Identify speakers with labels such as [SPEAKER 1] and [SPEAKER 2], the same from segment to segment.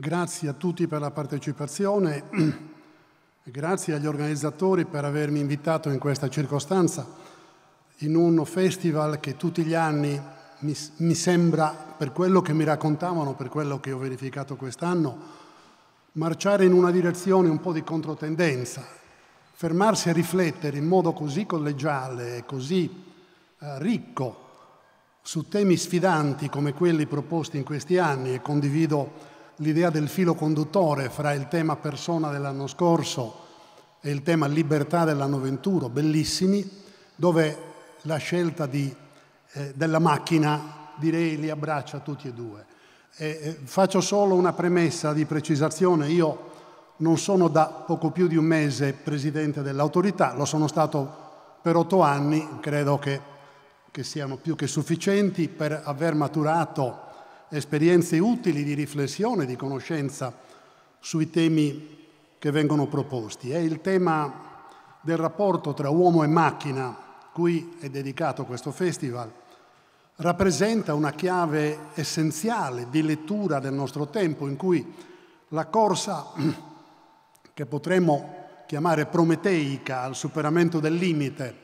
[SPEAKER 1] Grazie a tutti per la partecipazione, grazie agli organizzatori per avermi invitato in questa circostanza, in un festival che tutti gli anni mi, mi sembra, per quello che mi raccontavano, per quello che ho verificato quest'anno, marciare in una direzione un po' di controtendenza, fermarsi a riflettere in modo così collegiale e così eh, ricco su temi sfidanti come quelli proposti in questi anni e condivido l'idea del filo conduttore fra il tema persona dell'anno scorso e il tema libertà dell'anno venturo, bellissimi, dove la scelta di, eh, della macchina direi li abbraccia tutti e due. E, eh, faccio solo una premessa di precisazione, io non sono da poco più di un mese presidente dell'autorità, lo sono stato per otto anni, credo che, che siano più che sufficienti per aver maturato esperienze utili di riflessione, di conoscenza sui temi che vengono proposti. È il tema del rapporto tra uomo e macchina, cui è dedicato questo festival, rappresenta una chiave essenziale di lettura del nostro tempo in cui la corsa che potremmo chiamare prometeica al superamento del limite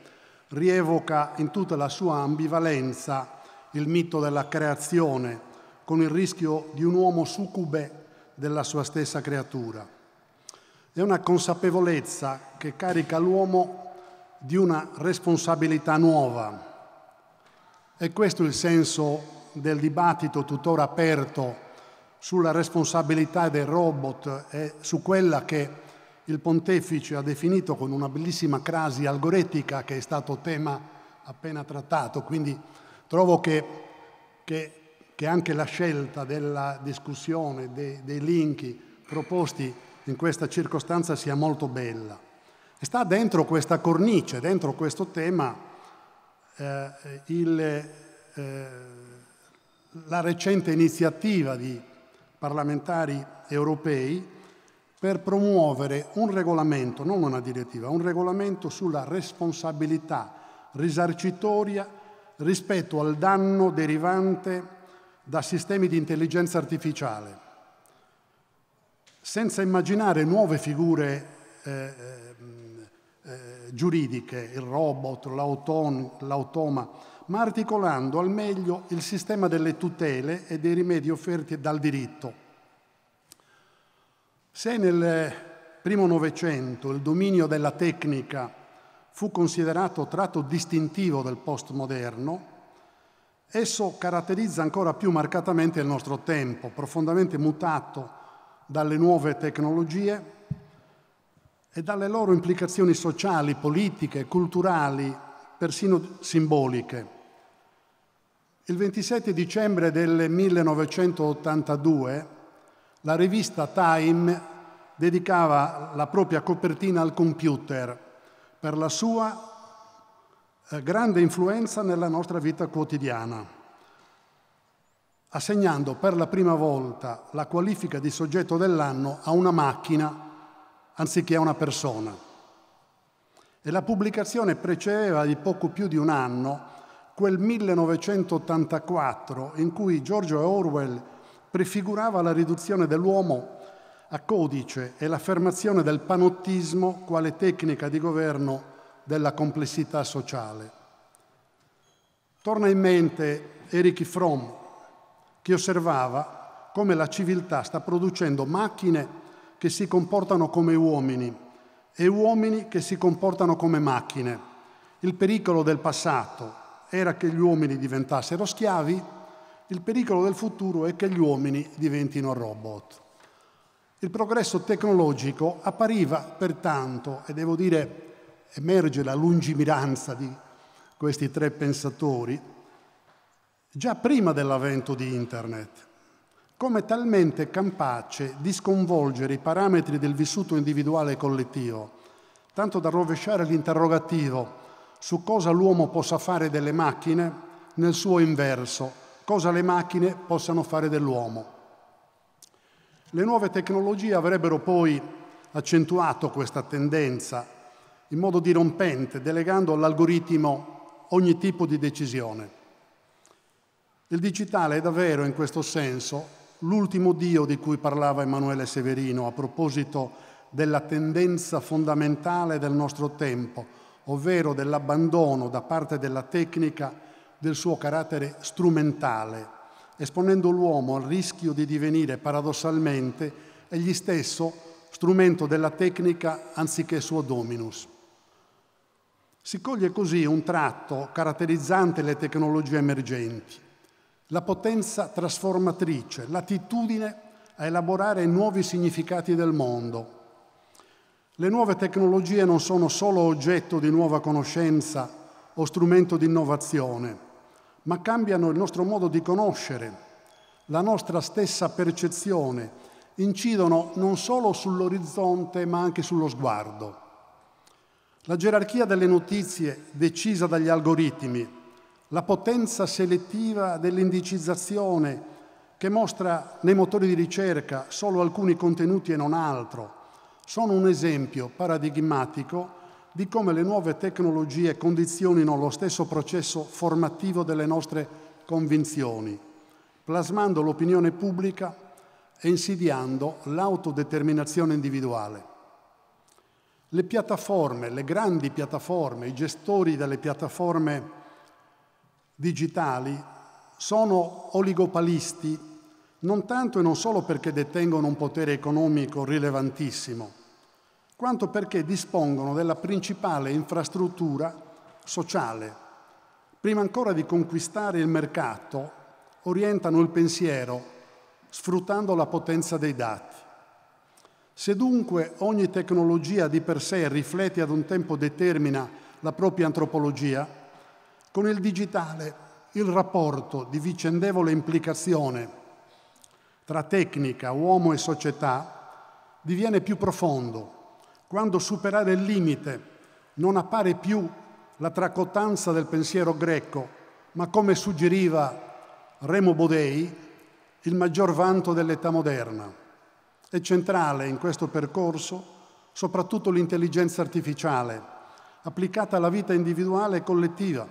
[SPEAKER 1] rievoca in tutta la sua ambivalenza il mito della creazione con il rischio di un uomo succube della sua stessa creatura. È una consapevolezza che carica l'uomo di una responsabilità nuova. E questo è il senso del dibattito tuttora aperto sulla responsabilità dei robot e su quella che il pontefice ha definito con una bellissima crasi algoretica che è stato tema appena trattato. Quindi trovo che, che che anche la scelta della discussione dei, dei link proposti in questa circostanza sia molto bella. E sta dentro questa cornice, dentro questo tema, eh, il, eh, la recente iniziativa di parlamentari europei per promuovere un regolamento, non una direttiva, un regolamento sulla responsabilità risarcitoria rispetto al danno derivante da sistemi di intelligenza artificiale, senza immaginare nuove figure eh, eh, eh giuridiche, il robot, l'automa, ma articolando al meglio il sistema delle tutele e dei rimedi offerti dal diritto. Se nel primo Novecento il dominio della tecnica fu considerato tratto distintivo del postmoderno, Esso caratterizza ancora più marcatamente il nostro tempo, profondamente mutato dalle nuove tecnologie e dalle loro implicazioni sociali, politiche, culturali, persino simboliche. Il 27 dicembre del 1982 la rivista Time dedicava la propria copertina al computer per la sua eh, grande influenza nella nostra vita quotidiana, assegnando per la prima volta la qualifica di soggetto dell'anno a una macchina anziché a una persona. E la pubblicazione precedeva di poco più di un anno quel 1984 in cui Giorgio Orwell prefigurava la riduzione dell'uomo a codice e l'affermazione del panottismo quale tecnica di governo della complessità sociale. Torna in mente Erich Fromm, che osservava come la civiltà sta producendo macchine che si comportano come uomini e uomini che si comportano come macchine. Il pericolo del passato era che gli uomini diventassero schiavi, il pericolo del futuro è che gli uomini diventino robot. Il progresso tecnologico appariva pertanto, e devo dire emerge la lungimiranza di questi tre pensatori già prima dell'avvento di Internet, come talmente capace di sconvolgere i parametri del vissuto individuale e collettivo, tanto da rovesciare l'interrogativo su cosa l'uomo possa fare delle macchine nel suo inverso, cosa le macchine possano fare dell'uomo. Le nuove tecnologie avrebbero poi accentuato questa tendenza in modo dirompente, delegando all'algoritmo ogni tipo di decisione. Il digitale è davvero, in questo senso, l'ultimo Dio di cui parlava Emanuele Severino a proposito della tendenza fondamentale del nostro tempo, ovvero dell'abbandono da parte della tecnica del suo carattere strumentale, esponendo l'uomo al rischio di divenire paradossalmente egli stesso strumento della tecnica anziché suo dominus. Si coglie così un tratto caratterizzante le tecnologie emergenti, la potenza trasformatrice, l'attitudine a elaborare nuovi significati del mondo. Le nuove tecnologie non sono solo oggetto di nuova conoscenza o strumento di innovazione, ma cambiano il nostro modo di conoscere, la nostra stessa percezione, incidono non solo sull'orizzonte ma anche sullo sguardo. La gerarchia delle notizie decisa dagli algoritmi, la potenza selettiva dell'indicizzazione che mostra nei motori di ricerca solo alcuni contenuti e non altro, sono un esempio paradigmatico di come le nuove tecnologie condizionino lo stesso processo formativo delle nostre convinzioni, plasmando l'opinione pubblica e insidiando l'autodeterminazione individuale. Le piattaforme, le grandi piattaforme, i gestori delle piattaforme digitali sono oligopalisti non tanto e non solo perché detengono un potere economico rilevantissimo, quanto perché dispongono della principale infrastruttura sociale. Prima ancora di conquistare il mercato, orientano il pensiero sfruttando la potenza dei dati. Se dunque ogni tecnologia di per sé riflette ad un tempo determina la propria antropologia, con il digitale il rapporto di vicendevole implicazione tra tecnica, uomo e società diviene più profondo, quando superare il limite non appare più la tracotanza del pensiero greco, ma come suggeriva Remo Bodei, il maggior vanto dell'età moderna. È centrale in questo percorso soprattutto l'intelligenza artificiale, applicata alla vita individuale e collettiva,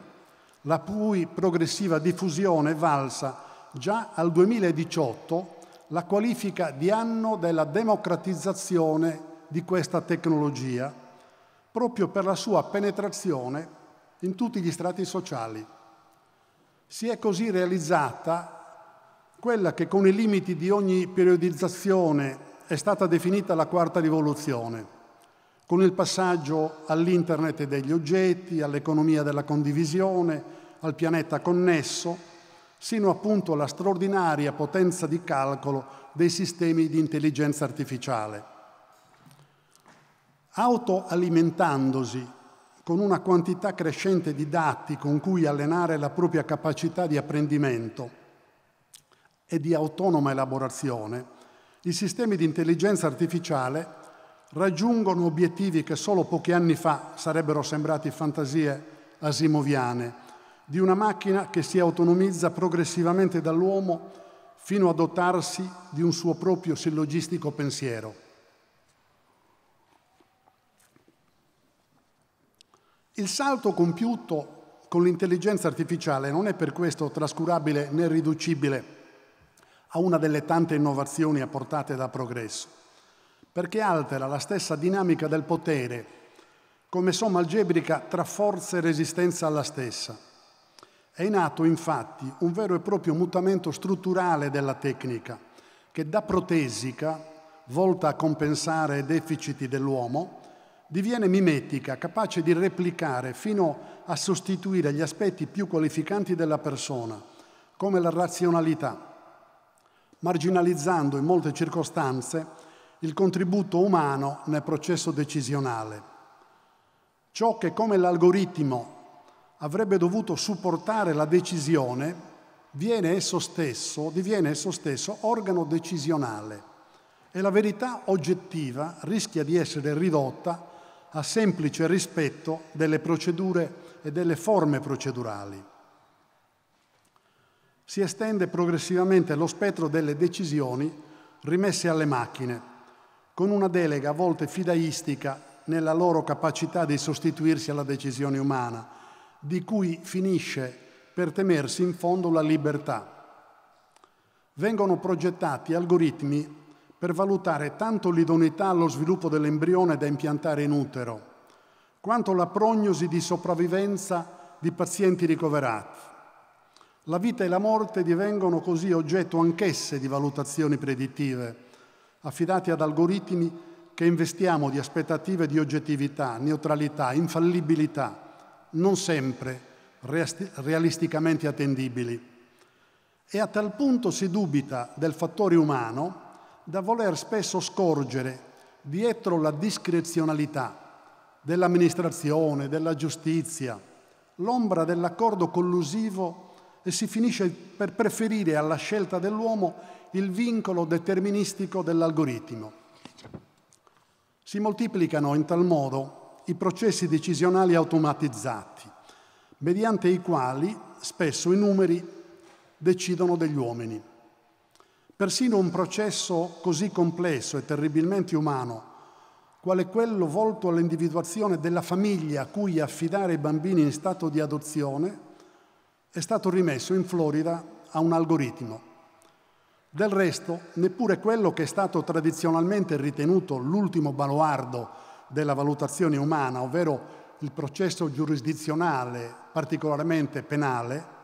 [SPEAKER 1] la cui progressiva diffusione valsa già al 2018 la qualifica di anno della democratizzazione di questa tecnologia, proprio per la sua penetrazione in tutti gli strati sociali. Si è così realizzata quella che con i limiti di ogni periodizzazione è stata definita la quarta rivoluzione, con il passaggio all'internet degli oggetti, all'economia della condivisione, al pianeta connesso, sino appunto alla straordinaria potenza di calcolo dei sistemi di intelligenza artificiale. Autoalimentandosi con una quantità crescente di dati con cui allenare la propria capacità di apprendimento e di autonoma elaborazione, i sistemi di intelligenza artificiale raggiungono obiettivi che solo pochi anni fa sarebbero sembrati fantasie asimoviane, di una macchina che si autonomizza progressivamente dall'uomo fino a dotarsi di un suo proprio sillogistico pensiero. Il salto compiuto con l'intelligenza artificiale non è per questo trascurabile né riducibile a una delle tante innovazioni apportate da Progresso, perché altera la stessa dinamica del potere come somma algebrica tra forza e resistenza alla stessa. È in atto infatti un vero e proprio mutamento strutturale della tecnica, che da protesica, volta a compensare deficit dell'uomo, diviene mimetica, capace di replicare fino a sostituire gli aspetti più qualificanti della persona, come la razionalità, marginalizzando in molte circostanze il contributo umano nel processo decisionale. Ciò che come l'algoritmo avrebbe dovuto supportare la decisione viene esso stesso, diviene esso stesso organo decisionale e la verità oggettiva rischia di essere ridotta a semplice rispetto delle procedure e delle forme procedurali si estende progressivamente lo spettro delle decisioni rimesse alle macchine, con una delega a volte fidaistica nella loro capacità di sostituirsi alla decisione umana, di cui finisce per temersi in fondo la libertà. Vengono progettati algoritmi per valutare tanto l'idoneità allo sviluppo dell'embrione da impiantare in utero, quanto la prognosi di sopravvivenza di pazienti ricoverati la vita e la morte divengono così oggetto anch'esse di valutazioni predittive, affidate ad algoritmi che investiamo di aspettative di oggettività, neutralità, infallibilità, non sempre realisticamente attendibili. E a tal punto si dubita del fattore umano da voler spesso scorgere dietro la discrezionalità dell'amministrazione, della giustizia, l'ombra dell'accordo collusivo e si finisce per preferire alla scelta dell'uomo il vincolo deterministico dell'algoritmo. Si moltiplicano in tal modo i processi decisionali automatizzati, mediante i quali spesso i numeri decidono degli uomini. Persino un processo così complesso e terribilmente umano, quale quello volto all'individuazione della famiglia a cui affidare i bambini in stato di adozione, è stato rimesso in Florida a un algoritmo. Del resto, neppure quello che è stato tradizionalmente ritenuto l'ultimo baluardo della valutazione umana, ovvero il processo giurisdizionale, particolarmente penale,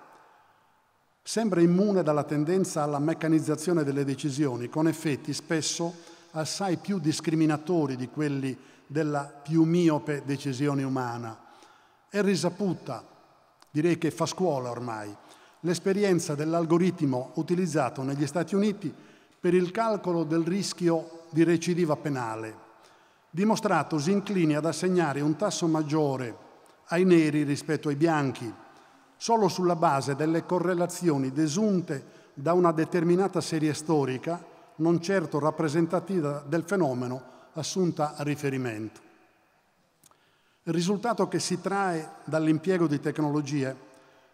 [SPEAKER 1] sembra immune dalla tendenza alla meccanizzazione delle decisioni, con effetti spesso assai più discriminatori di quelli della più miope decisione umana. È risaputa direi che fa scuola ormai, l'esperienza dell'algoritmo utilizzato negli Stati Uniti per il calcolo del rischio di recidiva penale, dimostratosi inclini ad assegnare un tasso maggiore ai neri rispetto ai bianchi, solo sulla base delle correlazioni desunte da una determinata serie storica, non certo rappresentativa del fenomeno assunta a riferimento. Il risultato che si trae dall'impiego di tecnologie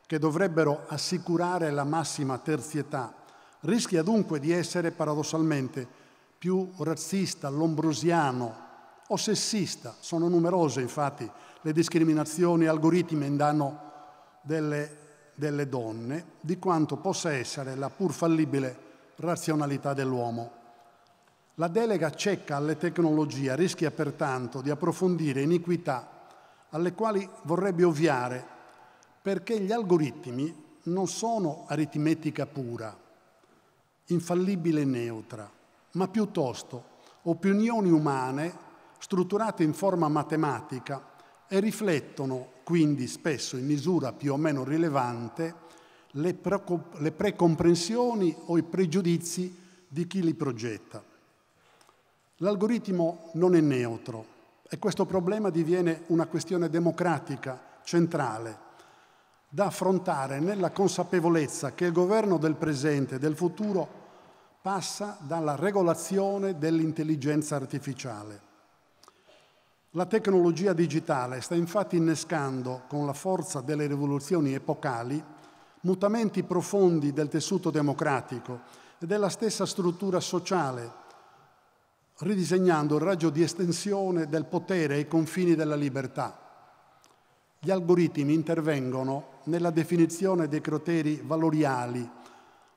[SPEAKER 1] che dovrebbero assicurare la massima terzietà rischia dunque di essere paradossalmente più razzista, lombrosiano o sessista. Sono numerose infatti le discriminazioni algoritmi in danno delle, delle donne di quanto possa essere la pur fallibile razionalità dell'uomo. La delega cieca alle tecnologie rischia pertanto di approfondire iniquità alle quali vorrebbe ovviare, perché gli algoritmi non sono aritmetica pura, infallibile e neutra, ma piuttosto opinioni umane strutturate in forma matematica e riflettono quindi spesso in misura più o meno rilevante le, precomprensioni o i pregiudizi di chi li progetta. L'algoritmo non è neutro, e questo problema diviene una questione democratica centrale da affrontare nella consapevolezza che il governo del presente e del futuro passa dalla regolazione dell'intelligenza artificiale. La tecnologia digitale sta infatti innescando, con la forza delle rivoluzioni epocali, mutamenti profondi del tessuto democratico e della stessa struttura sociale ridisegnando il raggio di estensione del potere ai confini della libertà. Gli algoritmi intervengono nella definizione dei criteri valoriali,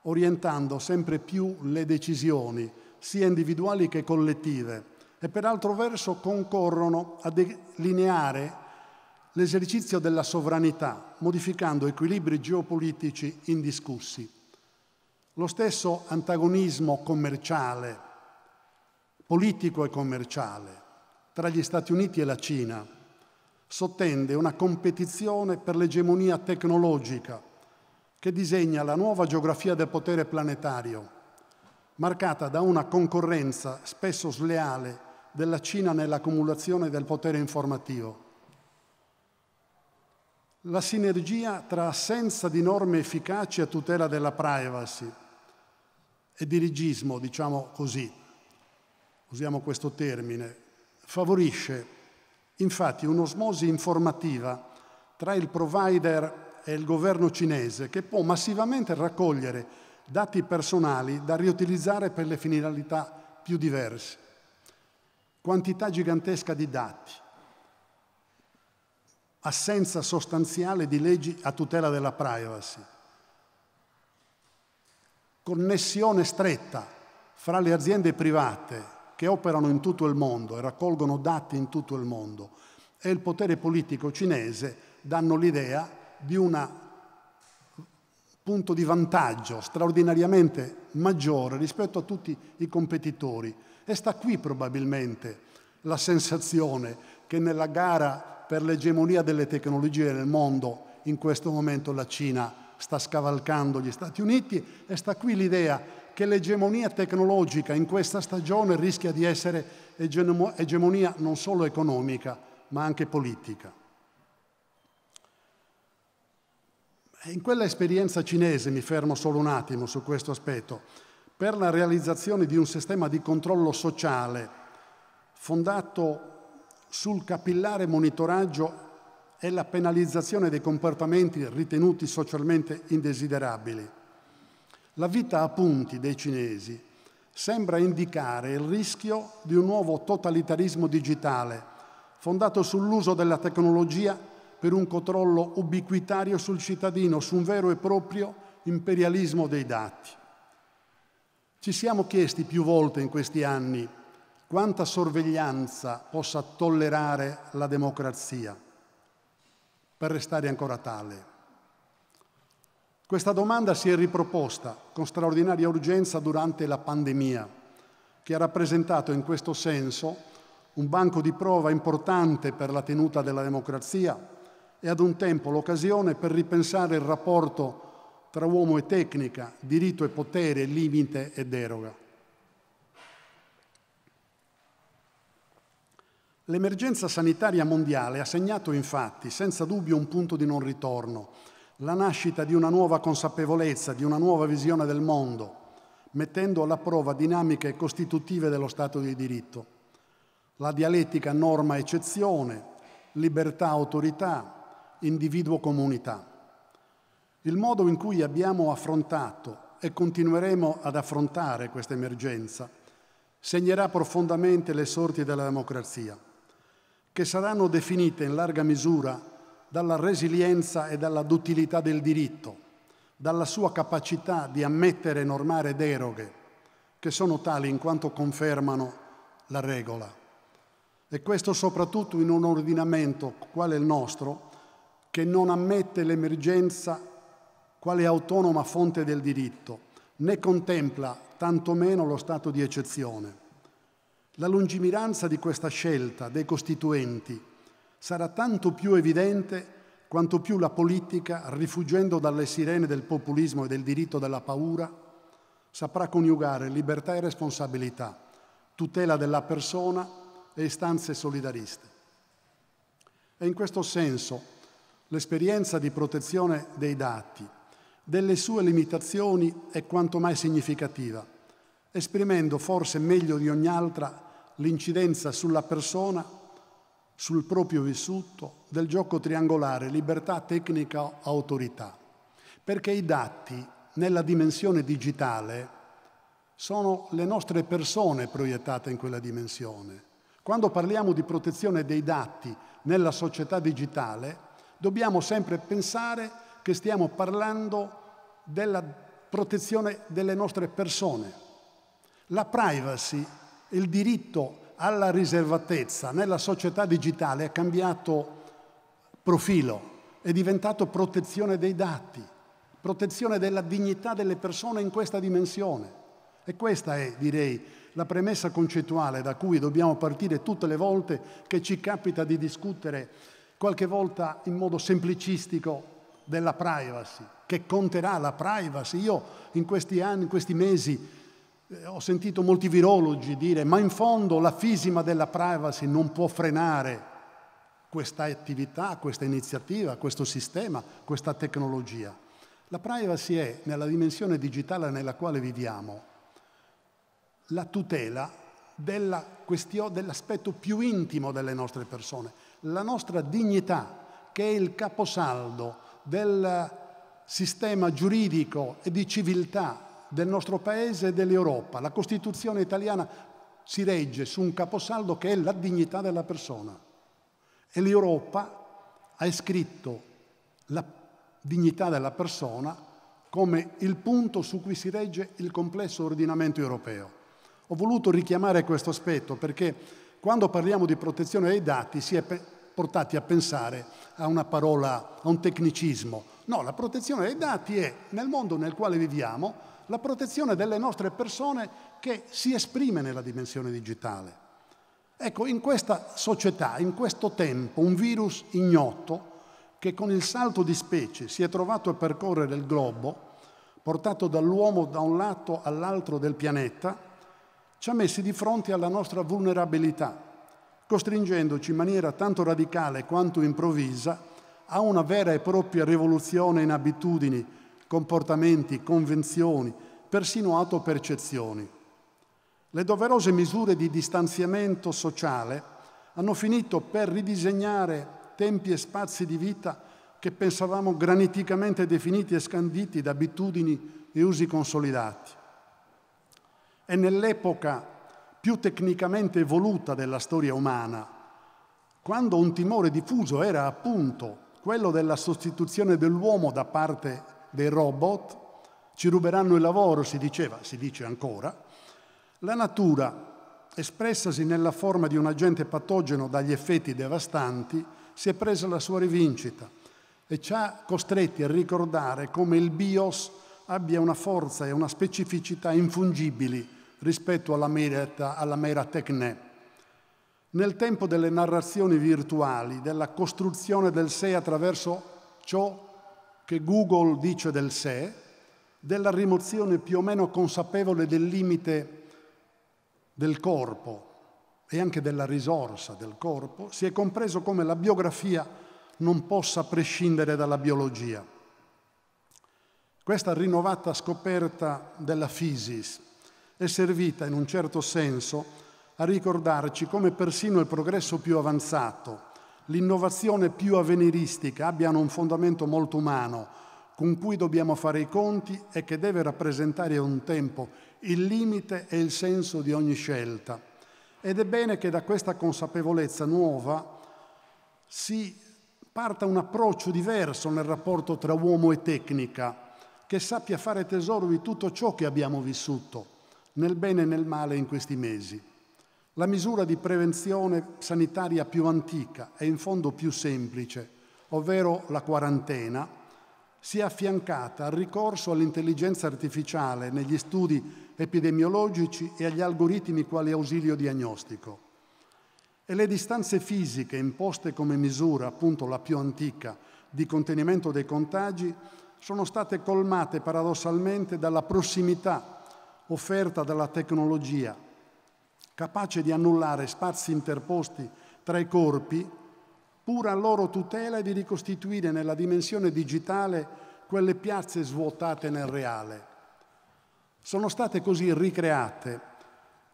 [SPEAKER 1] orientando sempre più le decisioni, sia individuali che collettive, e per altro verso concorrono a delineare l'esercizio della sovranità, modificando equilibri geopolitici indiscussi. Lo stesso antagonismo commerciale politico e commerciale tra gli Stati Uniti e la Cina sottende una competizione per l'egemonia tecnologica che disegna la nuova geografia del potere planetario, marcata da una concorrenza spesso sleale della Cina nell'accumulazione del potere informativo. La sinergia tra assenza di norme efficaci a tutela della privacy e dirigismo, diciamo così, usiamo questo termine, favorisce infatti un'osmosi informativa tra il provider e il governo cinese che può massivamente raccogliere dati personali da riutilizzare per le finalità più diverse. Quantità gigantesca di dati, assenza sostanziale di leggi a tutela della privacy, connessione stretta fra le aziende private che operano in tutto il mondo e raccolgono dati in tutto il mondo, e il potere politico cinese danno l'idea di un punto di vantaggio straordinariamente maggiore rispetto a tutti i competitori. E sta qui probabilmente la sensazione che nella gara per l'egemonia delle tecnologie nel mondo in questo momento la Cina sta scavalcando gli Stati Uniti e sta qui l'idea che l'egemonia tecnologica in questa stagione rischia di essere egemonia non solo economica, ma anche politica. In quella esperienza cinese, mi fermo solo un attimo su questo aspetto, per la realizzazione di un sistema di controllo sociale fondato sul capillare monitoraggio e la penalizzazione dei comportamenti ritenuti socialmente indesiderabili la vita a punti dei cinesi sembra indicare il rischio di un nuovo totalitarismo digitale fondato sull'uso della tecnologia per un controllo ubiquitario sul cittadino, su un vero e proprio imperialismo dei dati. Ci siamo chiesti più volte in questi anni quanta sorveglianza possa tollerare la democrazia per restare ancora tale. Questa domanda si è riproposta con straordinaria urgenza durante la pandemia, che ha rappresentato in questo senso un banco di prova importante per la tenuta della democrazia e ad un tempo l'occasione per ripensare il rapporto tra uomo e tecnica, diritto e potere, limite e deroga. L'emergenza sanitaria mondiale ha segnato infatti senza dubbio un punto di non ritorno la nascita di una nuova consapevolezza, di una nuova visione del mondo, mettendo alla prova dinamiche costitutive dello Stato di diritto, la dialettica norma-eccezione, libertà-autorità, individuo-comunità. Il modo in cui abbiamo affrontato e continueremo ad affrontare questa emergenza segnerà profondamente le sorti della democrazia, che saranno definite in larga misura dalla resilienza e dalla duttilità del diritto, dalla sua capacità di ammettere e normare deroghe, che sono tali in quanto confermano la regola. E questo soprattutto in un ordinamento quale il nostro, che non ammette l'emergenza quale autonoma fonte del diritto, né contempla tantomeno lo stato di eccezione. La lungimiranza di questa scelta dei Costituenti sarà tanto più evidente quanto più la politica, rifuggendo dalle sirene del populismo e del diritto della paura, saprà coniugare libertà e responsabilità, tutela della persona e istanze solidariste. E in questo senso l'esperienza di protezione dei dati, delle sue limitazioni è quanto mai significativa, esprimendo forse meglio di ogni altra l'incidenza sulla persona sul proprio vissuto del gioco triangolare libertà tecnica autorità, perché i dati nella dimensione digitale sono le nostre persone proiettate in quella dimensione. Quando parliamo di protezione dei dati nella società digitale, dobbiamo sempre pensare che stiamo parlando della protezione delle nostre persone. La privacy, il diritto alla riservatezza nella società digitale ha cambiato profilo, è diventato protezione dei dati, protezione della dignità delle persone in questa dimensione. E questa è, direi, la premessa concettuale da cui dobbiamo partire tutte le volte che ci capita di discutere, qualche volta in modo semplicistico, della privacy, che conterà la privacy. Io in questi anni, in questi mesi, eh, ho sentito molti virologi dire, ma in fondo la fisima della privacy non può frenare questa attività, questa iniziativa, questo sistema, questa tecnologia. La privacy è, nella dimensione digitale nella quale viviamo, la tutela dell'aspetto più intimo delle nostre persone, la nostra dignità, che è il caposaldo del sistema giuridico e di civiltà del nostro Paese e dell'Europa. La Costituzione italiana si regge su un caposaldo che è la dignità della persona. E l'Europa ha iscritto la dignità della persona come il punto su cui si regge il complesso ordinamento europeo. Ho voluto richiamare questo aspetto perché quando parliamo di protezione dei dati si è portati a pensare a una parola, a un tecnicismo. No, la protezione dei dati è nel mondo nel quale viviamo la protezione delle nostre persone che si esprime nella dimensione digitale. Ecco, in questa società, in questo tempo, un virus ignoto che con il salto di specie si è trovato a percorrere il globo, portato dall'uomo da un lato all'altro del pianeta, ci ha messi di fronte alla nostra vulnerabilità, costringendoci in maniera tanto radicale quanto improvvisa a una vera e propria rivoluzione in abitudini, comportamenti, convenzioni, persino autopercezioni. Le doverose misure di distanziamento sociale hanno finito per ridisegnare tempi e spazi di vita che pensavamo graniticamente definiti e scanditi da abitudini e usi consolidati. È nell'epoca più tecnicamente evoluta della storia umana, quando un timore diffuso era appunto quello della sostituzione dell'uomo da parte dei robot, ci ruberanno il lavoro, si diceva, si dice ancora, la natura, espressasi nella forma di un agente patogeno dagli effetti devastanti, si è presa la sua rivincita e ci ha costretti a ricordare come il bios abbia una forza e una specificità infungibili rispetto alla, merita, alla mera tecnè. Nel tempo delle narrazioni virtuali, della costruzione del sé attraverso ciò che Google dice del sé, della rimozione più o meno consapevole del limite del corpo e anche della risorsa del corpo, si è compreso come la biografia non possa prescindere dalla biologia. Questa rinnovata scoperta della physis è servita in un certo senso a ricordarci come persino il progresso più avanzato, l'innovazione più avveniristica abbiano un fondamento molto umano con cui dobbiamo fare i conti e che deve rappresentare a un tempo il limite e il senso di ogni scelta. Ed è bene che da questa consapevolezza nuova si parta un approccio diverso nel rapporto tra uomo e tecnica, che sappia fare tesoro di tutto ciò che abbiamo vissuto, nel bene e nel male in questi mesi. La misura di prevenzione sanitaria più antica e in fondo più semplice, ovvero la quarantena, si è affiancata al ricorso all'intelligenza artificiale negli studi epidemiologici e agli algoritmi quali ausilio diagnostico. E le distanze fisiche imposte come misura, appunto la più antica, di contenimento dei contagi, sono state colmate paradossalmente dalla prossimità offerta dalla tecnologia capace di annullare spazi interposti tra i corpi, pur a loro tutela e di ricostituire nella dimensione digitale quelle piazze svuotate nel reale. Sono state così ricreate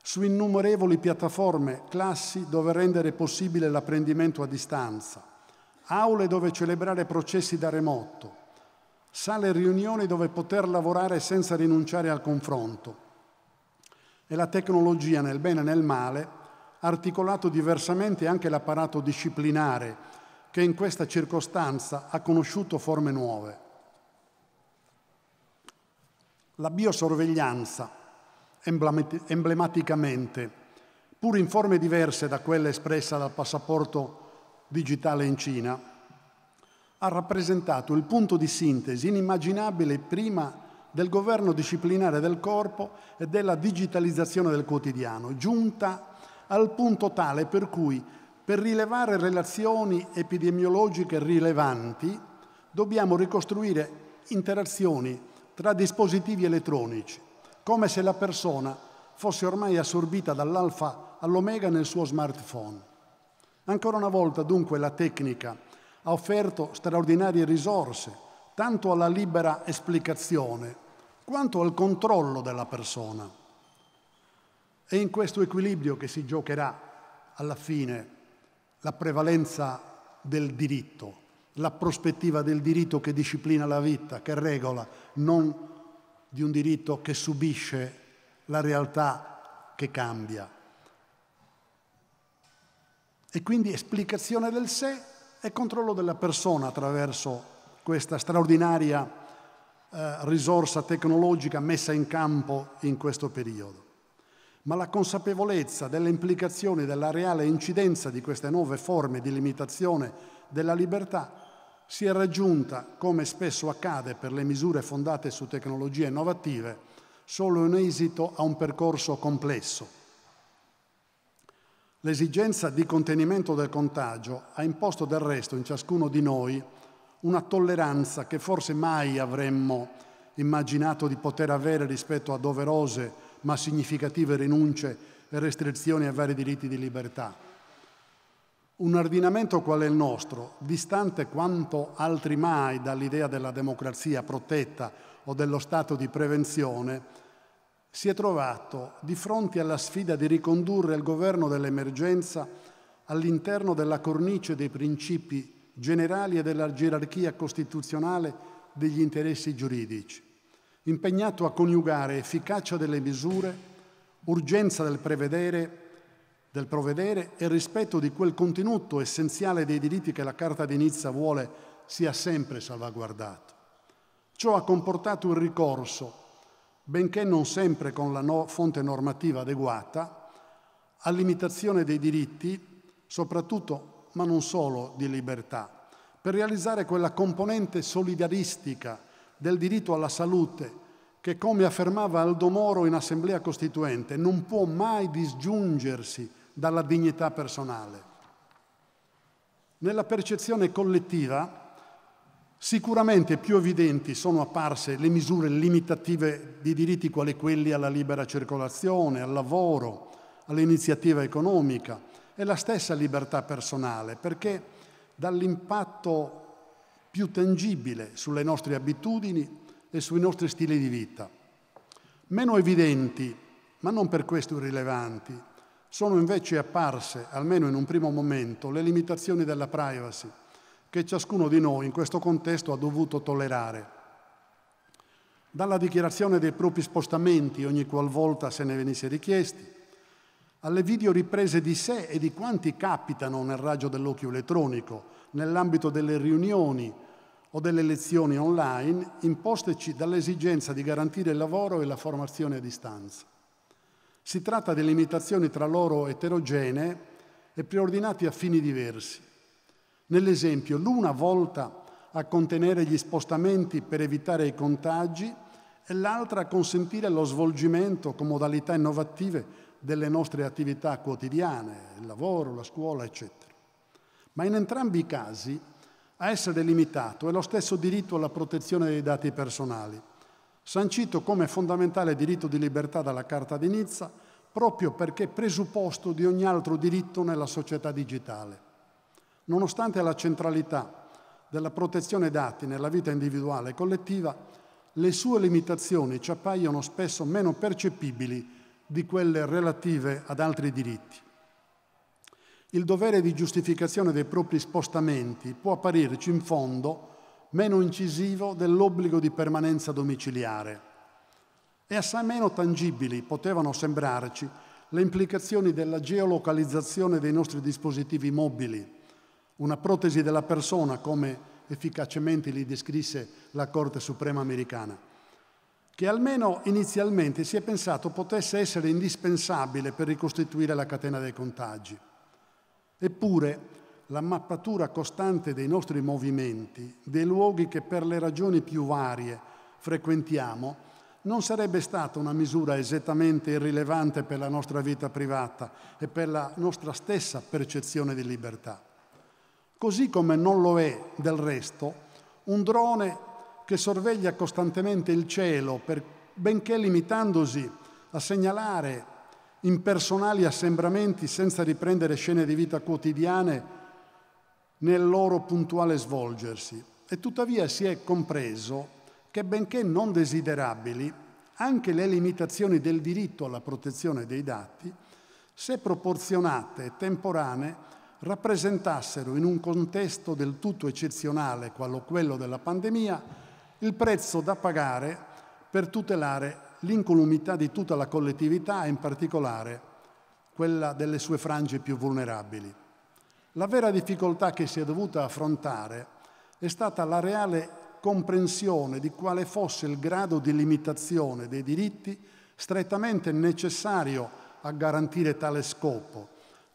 [SPEAKER 1] su innumerevoli piattaforme, classi dove rendere possibile l'apprendimento a distanza, aule dove celebrare processi da remoto, sale e riunioni dove poter lavorare senza rinunciare al confronto e la tecnologia nel bene e nel male ha articolato diversamente anche l'apparato disciplinare che in questa circostanza ha conosciuto forme nuove. La biosorveglianza, emblematicamente, pur in forme diverse da quelle espresse dal passaporto digitale in Cina, ha rappresentato il punto di sintesi inimmaginabile prima del governo disciplinare del corpo e della digitalizzazione del quotidiano, giunta al punto tale per cui per rilevare relazioni epidemiologiche rilevanti dobbiamo ricostruire interazioni tra dispositivi elettronici, come se la persona fosse ormai assorbita dall'alfa all'omega nel suo smartphone. Ancora una volta dunque la tecnica ha offerto straordinarie risorse, tanto alla libera esplicazione quanto al controllo della persona. È in questo equilibrio che si giocherà alla fine la prevalenza del diritto, la prospettiva del diritto che disciplina la vita, che regola, non di un diritto che subisce la realtà che cambia. E quindi esplicazione del sé e controllo della persona attraverso questa straordinaria eh, risorsa tecnologica messa in campo in questo periodo, ma la consapevolezza delle implicazioni della reale incidenza di queste nuove forme di limitazione della libertà si è raggiunta, come spesso accade per le misure fondate su tecnologie innovative, solo in esito a un percorso complesso. L'esigenza di contenimento del contagio ha imposto del resto in ciascuno di noi una tolleranza che forse mai avremmo immaginato di poter avere rispetto a doverose ma significative rinunce e restrizioni a vari diritti di libertà. Un ordinamento qual è il nostro, distante quanto altri mai dall'idea della democrazia protetta o dello stato di prevenzione, si è trovato di fronte alla sfida di ricondurre il governo dell'emergenza all'interno della cornice dei principi generali e della gerarchia costituzionale degli interessi giuridici, impegnato a coniugare efficacia delle misure, urgenza del prevedere, del provvedere e rispetto di quel contenuto essenziale dei diritti che la Carta di Nizza vuole sia sempre salvaguardato. Ciò ha comportato il ricorso, benché non sempre con la no fonte normativa adeguata, a limitazione dei diritti, soprattutto ma non solo di libertà, per realizzare quella componente solidaristica del diritto alla salute che, come affermava Aldo Moro in Assemblea Costituente, non può mai disgiungersi dalla dignità personale. Nella percezione collettiva, Sicuramente più evidenti sono apparse le misure limitative di diritti quali quelli alla libera circolazione, al lavoro, all'iniziativa economica, è la stessa libertà personale, perché dall'impatto più tangibile sulle nostre abitudini e sui nostri stili di vita. Meno evidenti, ma non per questo irrilevanti, sono invece apparse, almeno in un primo momento, le limitazioni della privacy che ciascuno di noi in questo contesto ha dovuto tollerare. Dalla dichiarazione dei propri spostamenti ogni qualvolta se ne venisse richiesti, alle videoriprese di sé e di quanti capitano nel raggio dell'occhio elettronico, nell'ambito delle riunioni o delle lezioni online, imposteci dall'esigenza di garantire il lavoro e la formazione a distanza. Si tratta di limitazioni tra loro eterogenee e preordinate a fini diversi. Nell'esempio, l'una volta a contenere gli spostamenti per evitare i contagi e l'altra a consentire lo svolgimento con modalità innovative delle nostre attività quotidiane, il lavoro, la scuola, eccetera. Ma in entrambi i casi a essere limitato è lo stesso diritto alla protezione dei dati personali, sancito come fondamentale diritto di libertà dalla Carta di Nizza proprio perché presupposto di ogni altro diritto nella società digitale. Nonostante la centralità della protezione dati nella vita individuale e collettiva, le sue limitazioni ci appaiono spesso meno percepibili di quelle relative ad altri diritti. Il dovere di giustificazione dei propri spostamenti può apparirci in fondo meno incisivo dell'obbligo di permanenza domiciliare e assai meno tangibili potevano sembrarci le implicazioni della geolocalizzazione dei nostri dispositivi mobili, una protesi della persona come efficacemente li descrisse la Corte Suprema americana che almeno inizialmente si è pensato potesse essere indispensabile per ricostituire la catena dei contagi. Eppure la mappatura costante dei nostri movimenti, dei luoghi che per le ragioni più varie frequentiamo, non sarebbe stata una misura esattamente irrilevante per la nostra vita privata e per la nostra stessa percezione di libertà. Così come non lo è, del resto, un drone che sorveglia costantemente il cielo, per, benché limitandosi a segnalare impersonali assembramenti senza riprendere scene di vita quotidiane nel loro puntuale svolgersi. E tuttavia si è compreso che benché non desiderabili, anche le limitazioni del diritto alla protezione dei dati, se proporzionate e temporanee, rappresentassero in un contesto del tutto eccezionale, quale quello della pandemia, il prezzo da pagare per tutelare l'incolumità di tutta la collettività e in particolare quella delle sue frange più vulnerabili. La vera difficoltà che si è dovuta affrontare è stata la reale comprensione di quale fosse il grado di limitazione dei diritti strettamente necessario a garantire tale scopo,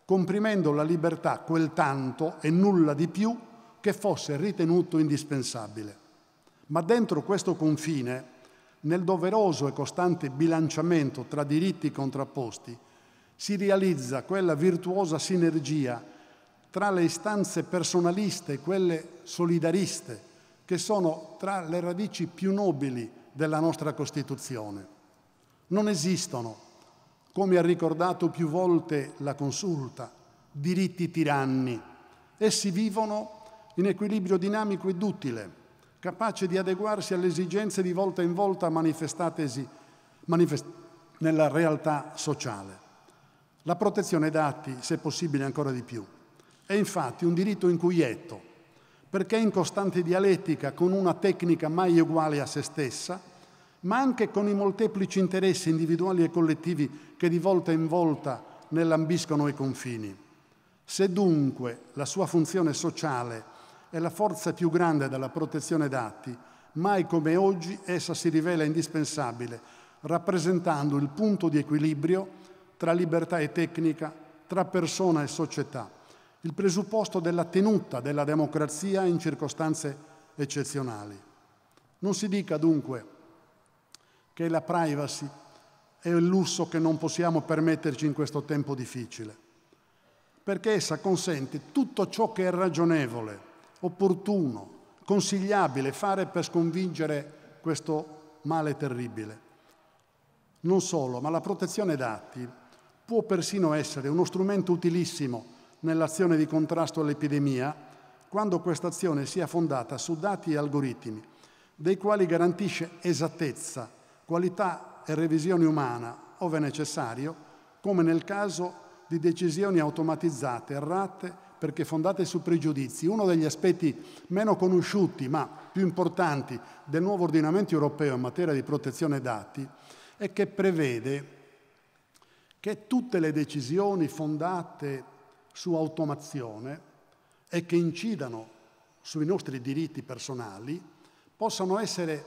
[SPEAKER 1] comprimendo la libertà quel tanto e nulla di più che fosse ritenuto indispensabile. Ma dentro questo confine, nel doveroso e costante bilanciamento tra diritti contrapposti, si realizza quella virtuosa sinergia tra le istanze personaliste e quelle solidariste, che sono tra le radici più nobili della nostra Costituzione. Non esistono, come ha ricordato più volte la consulta, diritti tiranni. Essi vivono in equilibrio dinamico ed utile capace di adeguarsi alle esigenze di volta in volta manifestatesi manifest nella realtà sociale. La protezione dati, se possibile ancora di più, è infatti un diritto inquieto, perché è in costante dialettica con una tecnica mai uguale a se stessa, ma anche con i molteplici interessi individuali e collettivi che di volta in volta ne lambiscono i confini. Se dunque la sua funzione sociale è è la forza più grande della protezione dati. Mai come oggi essa si rivela indispensabile, rappresentando il punto di equilibrio tra libertà e tecnica, tra persona e società, il presupposto della tenuta della democrazia in circostanze eccezionali. Non si dica dunque che la privacy è un lusso che non possiamo permetterci in questo tempo difficile, perché essa consente tutto ciò che è ragionevole, opportuno, consigliabile fare per sconvincere questo male terribile. Non solo, ma la protezione dati può persino essere uno strumento utilissimo nell'azione di contrasto all'epidemia quando questa azione sia fondata su dati e algoritmi, dei quali garantisce esattezza, qualità e revisione umana, ove necessario, come nel caso di decisioni automatizzate, errate perché fondate su pregiudizi, uno degli aspetti meno conosciuti ma più importanti del nuovo ordinamento europeo in materia di protezione dati è che prevede che tutte le decisioni fondate su automazione e che incidano sui nostri diritti personali possano essere,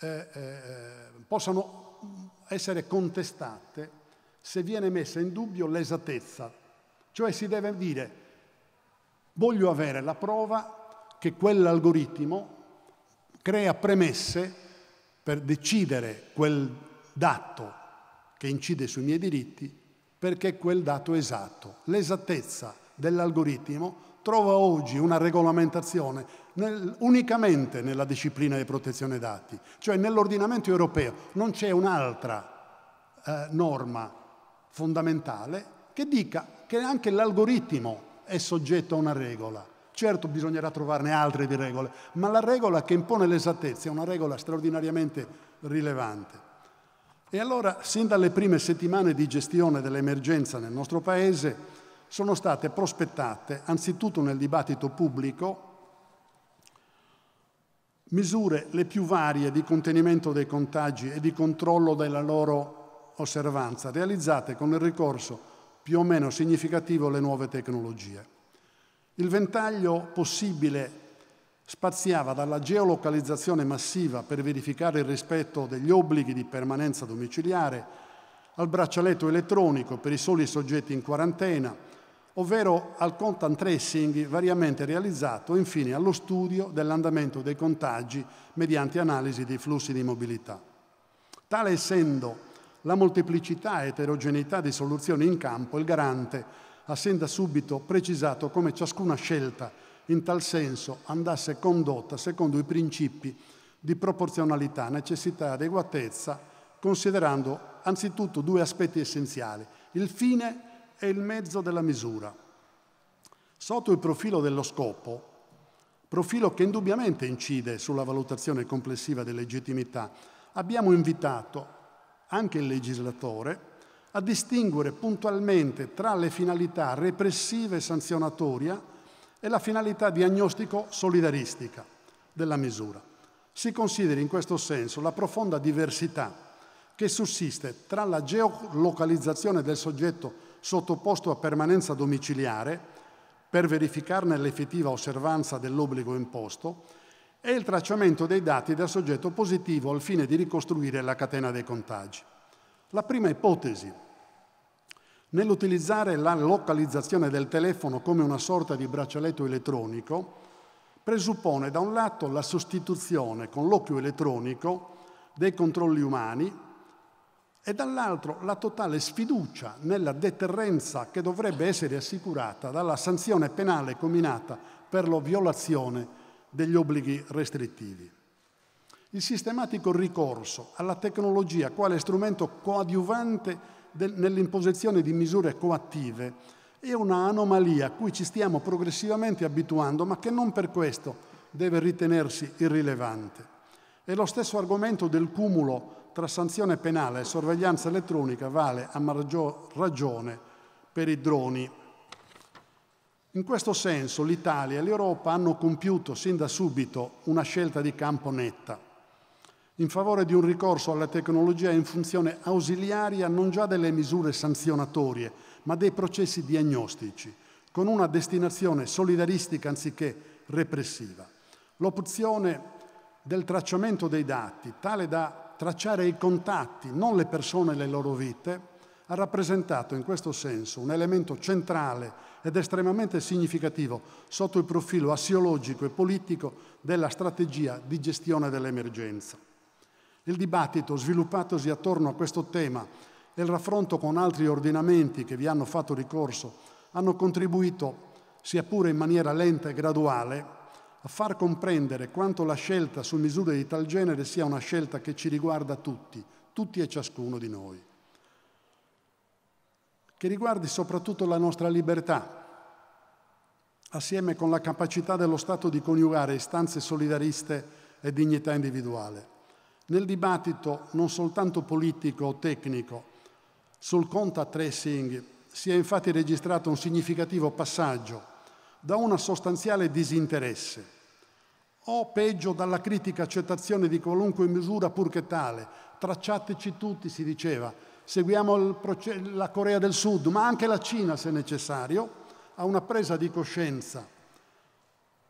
[SPEAKER 1] eh, eh, possano essere contestate se viene messa in dubbio l'esattezza. Cioè si deve dire Voglio avere la prova che quell'algoritmo crea premesse per decidere quel dato che incide sui miei diritti perché quel dato è esatto. L'esattezza dell'algoritmo trova oggi una regolamentazione nel, unicamente nella disciplina di protezione dati, cioè nell'ordinamento europeo. Non c'è un'altra eh, norma fondamentale che dica che anche l'algoritmo è soggetto a una regola. Certo bisognerà trovarne altre di regole, ma la regola che impone l'esattezza è una regola straordinariamente rilevante. E allora, sin dalle prime settimane di gestione dell'emergenza nel nostro Paese, sono state prospettate, anzitutto nel dibattito pubblico, misure le più varie di contenimento dei contagi e di controllo della loro osservanza, realizzate con il ricorso più o meno significativo le nuove tecnologie. Il ventaglio possibile spaziava dalla geolocalizzazione massiva per verificare il rispetto degli obblighi di permanenza domiciliare al braccialetto elettronico per i soli soggetti in quarantena, ovvero al contact tracing variamente realizzato infine allo studio dell'andamento dei contagi mediante analisi dei flussi di mobilità. Tale essendo la molteplicità e eterogeneità di soluzioni in campo, il garante ha sin da subito precisato come ciascuna scelta in tal senso andasse condotta secondo i principi di proporzionalità, necessità e adeguatezza, considerando anzitutto due aspetti essenziali, il fine e il mezzo della misura. Sotto il profilo dello scopo, profilo che indubbiamente incide sulla valutazione complessiva di legittimità, abbiamo invitato anche il legislatore, a distinguere puntualmente tra le finalità repressive e sanzionatoria e la finalità diagnostico-solidaristica della misura. Si consideri in questo senso la profonda diversità che sussiste tra la geolocalizzazione del soggetto sottoposto a permanenza domiciliare per verificarne l'effettiva osservanza dell'obbligo imposto e il tracciamento dei dati del soggetto positivo al fine di ricostruire la catena dei contagi. La prima ipotesi, nell'utilizzare la localizzazione del telefono come una sorta di braccialetto elettronico, presuppone da un lato la sostituzione con l'occhio elettronico dei controlli umani e dall'altro la totale sfiducia nella deterrenza che dovrebbe essere assicurata dalla sanzione penale combinata per la violazione degli obblighi restrittivi. Il sistematico ricorso alla tecnologia quale strumento coadiuvante nell'imposizione di misure coattive è un'anomalia a cui ci stiamo progressivamente abituando, ma che non per questo deve ritenersi irrilevante. E lo stesso argomento del cumulo tra sanzione penale e sorveglianza elettronica vale a maggior ragione per i droni in questo senso l'Italia e l'Europa hanno compiuto sin da subito una scelta di campo netta, in favore di un ricorso alla tecnologia in funzione ausiliaria non già delle misure sanzionatorie, ma dei processi diagnostici, con una destinazione solidaristica anziché repressiva. L'opzione del tracciamento dei dati, tale da tracciare i contatti, non le persone e le loro vite, ha rappresentato in questo senso un elemento centrale ed estremamente significativo sotto il profilo assiologico e politico della strategia di gestione dell'emergenza. Il dibattito sviluppatosi attorno a questo tema e il raffronto con altri ordinamenti che vi hanno fatto ricorso hanno contribuito, sia pure in maniera lenta e graduale, a far comprendere quanto la scelta su misure di tal genere sia una scelta che ci riguarda tutti, tutti e ciascuno di noi che riguardi soprattutto la nostra libertà, assieme con la capacità dello Stato di coniugare istanze solidariste e dignità individuale. Nel dibattito non soltanto politico o tecnico sul contact tracing si è infatti registrato un significativo passaggio da un sostanziale disinteresse o peggio dalla critica accettazione di qualunque misura purché tale. Tracciateci tutti, si diceva, seguiamo proce- la Corea del Sud, ma anche la Cina se necessario, a una presa di coscienza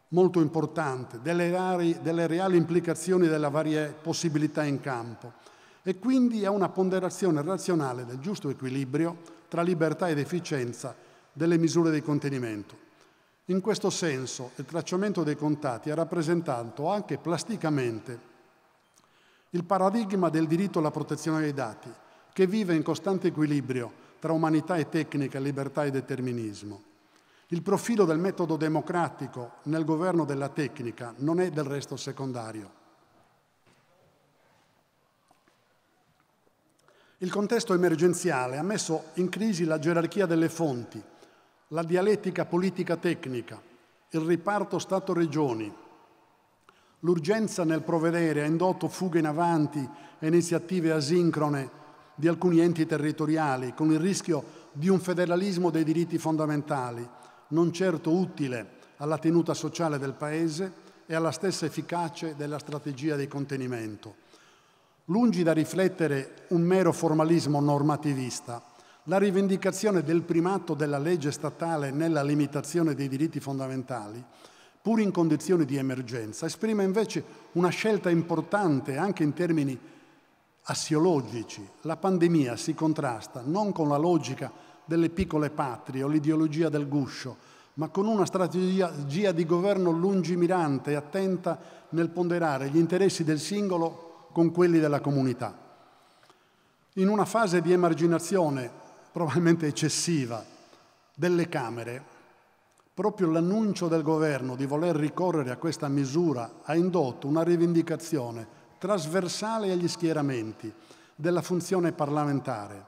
[SPEAKER 1] molto importante delle, rari, delle reali implicazioni delle varie possibilità in campo e quindi a una ponderazione razionale del giusto equilibrio tra libertà ed efficienza delle misure di contenimento. In questo senso il tracciamento dei contatti ha rappresentato anche plasticamente il paradigma del diritto alla protezione dei dati, che vive in costante equilibrio tra umanità e tecnica, libertà e determinismo. Il profilo del metodo democratico nel governo della tecnica non è del resto secondario. Il contesto emergenziale ha messo in crisi la gerarchia delle fonti, la dialettica politica-tecnica, il riparto Stato-Regioni. L'urgenza nel provvedere ha indotto fughe in avanti e iniziative asincrone di alcuni enti territoriali, con il rischio di un federalismo dei diritti fondamentali, non certo utile alla tenuta sociale del Paese e alla stessa efficacia della strategia di contenimento. Lungi da riflettere un mero formalismo normativista, la rivendicazione del primato della legge statale nella limitazione dei diritti fondamentali, pur in condizioni di emergenza, esprime invece una scelta importante anche in termini assiologici. La pandemia si contrasta non con la logica delle piccole patrie o l'ideologia del guscio, ma con una strategia di governo lungimirante e attenta nel ponderare gli interessi del singolo con quelli della comunità. In una fase di emarginazione, probabilmente eccessiva, delle Camere, proprio l'annuncio del governo di voler ricorrere a questa misura ha indotto una rivendicazione trasversale agli schieramenti della funzione parlamentare,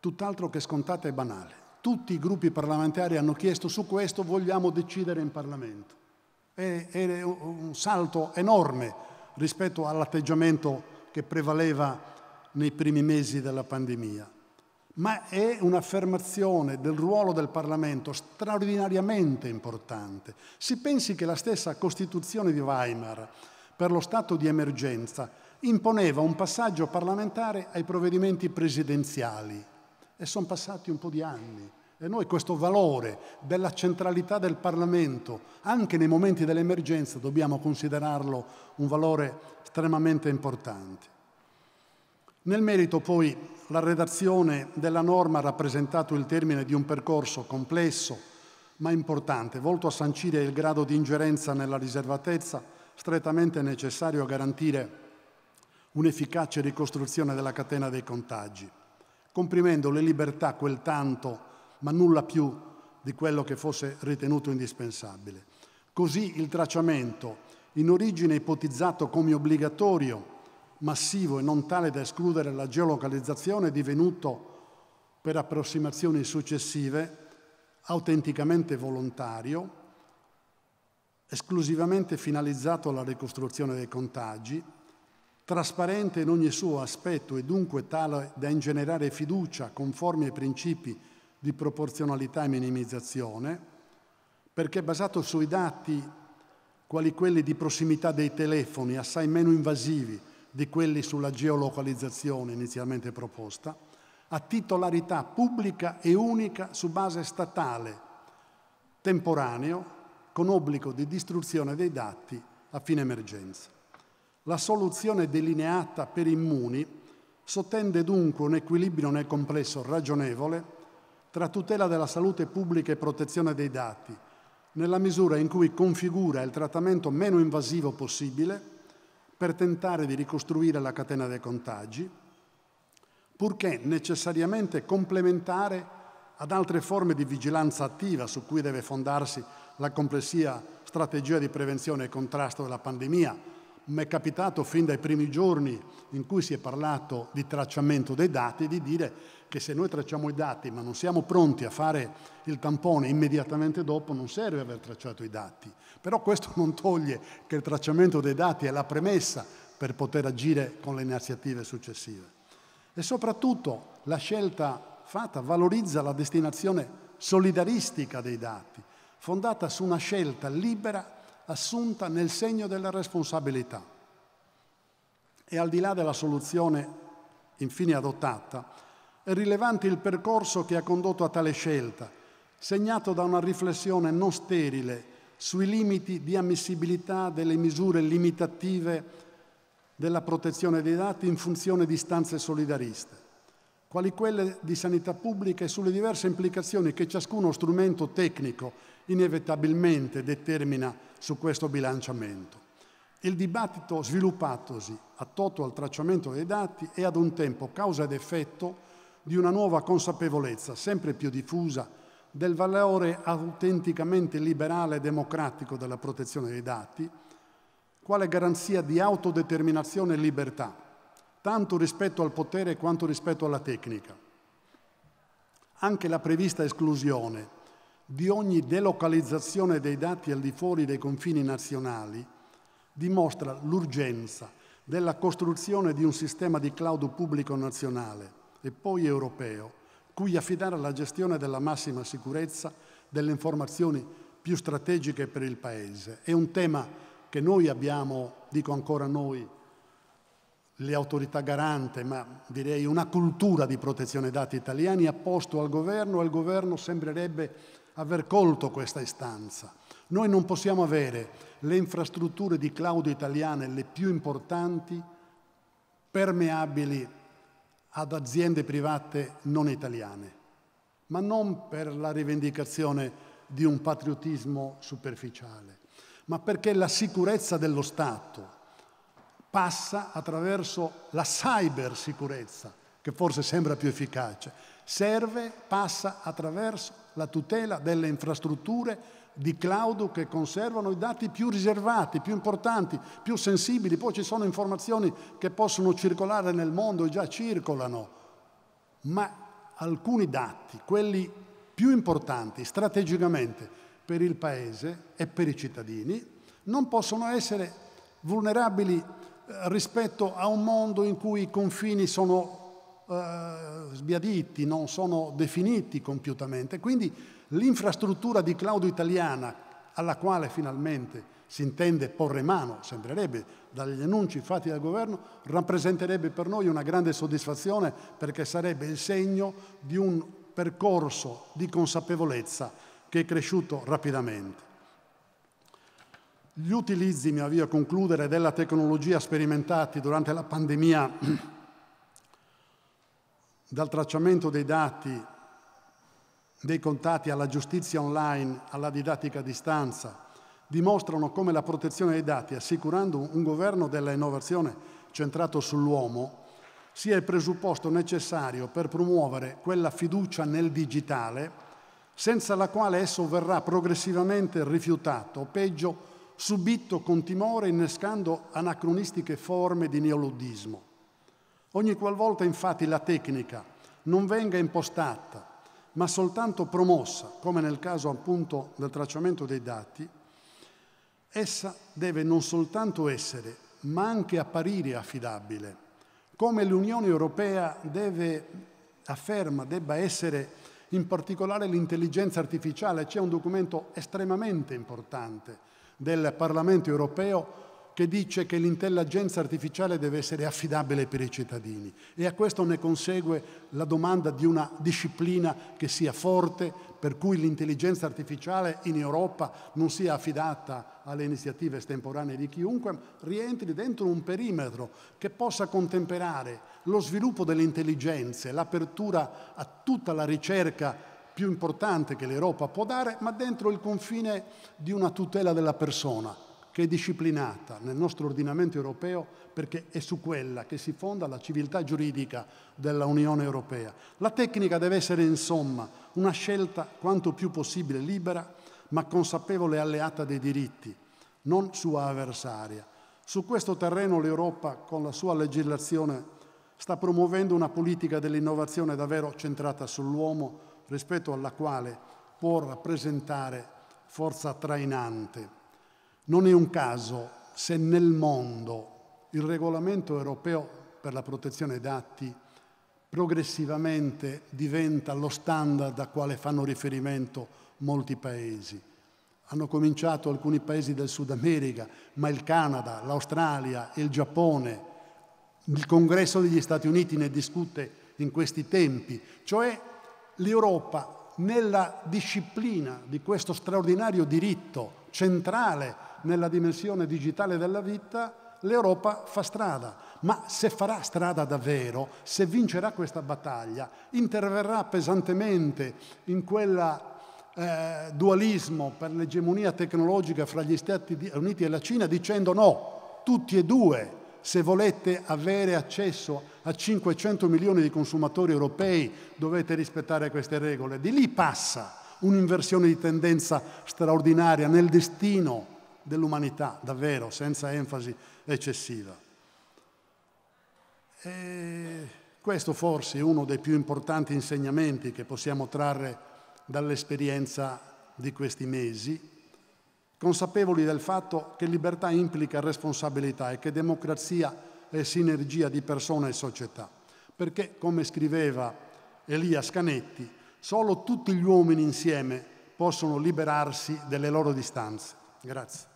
[SPEAKER 1] tutt'altro che scontata e banale. Tutti i gruppi parlamentari hanno chiesto su questo vogliamo decidere in Parlamento. È, un salto enorme rispetto all'atteggiamento che prevaleva nei primi mesi della pandemia, ma è un'affermazione del ruolo del Parlamento straordinariamente importante. Si pensi che la stessa Costituzione di Weimar per lo stato di emergenza imponeva un passaggio parlamentare ai provvedimenti presidenziali e sono passati un po' di anni. E noi questo valore della centralità del Parlamento, anche nei momenti dell'emergenza, dobbiamo considerarlo un valore estremamente importante. Nel merito poi la redazione della norma ha rappresentato il termine di un percorso complesso ma importante, volto a sancire il grado di ingerenza nella riservatezza strettamente necessario a garantire un'efficace ricostruzione della catena dei contagi, comprimendo le libertà quel tanto, ma nulla più di quello che fosse ritenuto indispensabile. Così il tracciamento, in origine ipotizzato come obbligatorio, massivo e non tale da escludere la geolocalizzazione, è divenuto per approssimazioni successive autenticamente volontario esclusivamente finalizzato alla ricostruzione dei contagi, trasparente in ogni suo aspetto e dunque tale da ingenerare fiducia conforme ai principi di proporzionalità e minimizzazione, perché basato sui dati quali quelli di prossimità dei telefoni, assai meno invasivi di quelli sulla geolocalizzazione inizialmente proposta, a titolarità pubblica e unica su base statale, temporaneo, con obbligo di distruzione dei dati a fine emergenza. La soluzione delineata per immuni sottende dunque un equilibrio nel complesso ragionevole tra tutela della salute pubblica e protezione dei dati, nella misura in cui configura il trattamento meno invasivo possibile per tentare di ricostruire la catena dei contagi, purché necessariamente complementare ad altre forme di vigilanza attiva su cui deve fondarsi la complessiva strategia di prevenzione e contrasto della pandemia. Mi è capitato fin dai primi giorni in cui si è parlato di tracciamento dei dati di dire che se noi tracciamo i dati ma non siamo pronti a fare il tampone immediatamente dopo non serve aver tracciato i dati. Però questo non toglie che il tracciamento dei dati è la premessa per poter agire con le iniziative successive. E soprattutto la scelta fatta valorizza la destinazione solidaristica dei dati fondata su una scelta libera assunta nel segno della responsabilità. E al di là della soluzione infine adottata, è rilevante il percorso che ha condotto a tale scelta, segnato da una riflessione non sterile sui limiti di ammissibilità delle misure limitative della protezione dei dati in funzione di stanze solidariste quali quelle di sanità pubblica e sulle diverse implicazioni che ciascuno strumento tecnico inevitabilmente determina su questo bilanciamento. Il dibattito sviluppatosi attorno al tracciamento dei dati è ad un tempo causa ed effetto di una nuova consapevolezza sempre più diffusa del valore autenticamente liberale e democratico della protezione dei dati, quale garanzia di autodeterminazione e libertà tanto rispetto al potere quanto rispetto alla tecnica. Anche la prevista esclusione di ogni delocalizzazione dei dati al di fuori dei confini nazionali dimostra l'urgenza della costruzione di un sistema di cloud pubblico nazionale e poi europeo, cui affidare la gestione della massima sicurezza delle informazioni più strategiche per il Paese. È un tema che noi abbiamo, dico ancora noi, le autorità garante, ma direi una cultura di protezione dati italiani ha posto al governo e il governo sembrerebbe aver colto questa istanza. Noi non possiamo avere le infrastrutture di cloud italiane, le più importanti, permeabili ad aziende private non italiane, ma non per la rivendicazione di un patriottismo superficiale, ma perché la sicurezza dello Stato, passa attraverso la cybersicurezza, che forse sembra più efficace. Serve, passa attraverso la tutela delle infrastrutture di cloud che conservano i dati più riservati, più importanti, più sensibili. Poi ci sono informazioni che possono circolare nel mondo e già circolano, ma alcuni dati, quelli più importanti strategicamente per il Paese e per i cittadini, non possono essere vulnerabili rispetto a un mondo in cui i confini sono eh, sbiaditi, non sono definiti compiutamente. Quindi l'infrastruttura di cloud italiana, alla quale finalmente si intende porre mano, sembrerebbe, dagli annunci fatti dal governo, rappresenterebbe per noi una grande soddisfazione perché sarebbe il segno di un percorso di consapevolezza che è cresciuto rapidamente. Gli utilizzi, mi avvio a concludere, della tecnologia sperimentati durante la pandemia dal tracciamento dei dati, dei contatti alla giustizia online, alla didattica a distanza, dimostrano come la protezione dei dati, assicurando un governo della innovazione centrato sull'uomo, sia il presupposto necessario per promuovere quella fiducia nel digitale senza la quale esso verrà progressivamente rifiutato o peggio subito con timore innescando anacronistiche forme di neoludismo. Ogni qualvolta infatti la tecnica non venga impostata, ma soltanto promossa, come nel caso appunto del tracciamento dei dati, essa deve non soltanto essere, ma anche apparire affidabile, come l'Unione Europea deve, afferma debba essere in particolare l'intelligenza artificiale. C'è un documento estremamente importante del Parlamento europeo che dice che l'intelligenza artificiale deve essere affidabile per i cittadini e a questo ne consegue la domanda di una disciplina che sia forte, per cui l'intelligenza artificiale in Europa non sia affidata alle iniziative estemporanee di chiunque, rientri dentro un perimetro che possa contemperare lo sviluppo delle intelligenze, l'apertura a tutta la ricerca più importante che l'Europa può dare, ma dentro il confine di una tutela della persona che è disciplinata nel nostro ordinamento europeo perché è su quella che si fonda la civiltà giuridica dell'Unione Europea. La tecnica deve essere insomma una scelta quanto più possibile libera ma consapevole alleata dei diritti, non sua avversaria. Su questo terreno l'Europa, con la sua legislazione, sta promuovendo una politica dell'innovazione davvero centrata sull'uomo, rispetto alla quale può rappresentare forza trainante. Non è un caso se nel mondo il regolamento europeo per la protezione dei dati progressivamente diventa lo standard a quale fanno riferimento molti paesi. Hanno cominciato alcuni paesi del Sud America, ma il Canada, l'Australia, il Giappone, il Congresso degli Stati Uniti ne discute in questi tempi, cioè l'Europa nella disciplina di questo straordinario diritto centrale nella dimensione digitale della vita, l'Europa fa strada, ma se farà strada davvero, se vincerà questa battaglia, interverrà pesantemente in quel eh, dualismo per l'egemonia tecnologica fra gli Stati Uniti e la Cina dicendo no, tutti e due se volete avere accesso a 500 milioni di consumatori europei dovete rispettare queste regole. Di lì passa un'inversione di tendenza straordinaria nel destino dell'umanità, davvero, senza enfasi eccessiva. E questo forse è uno dei più importanti insegnamenti che possiamo trarre dall'esperienza di questi mesi consapevoli del fatto che libertà implica responsabilità e che democrazia è sinergia di persona e società. Perché, come scriveva Elia Scanetti, solo tutti gli uomini insieme possono liberarsi delle loro distanze. Grazie.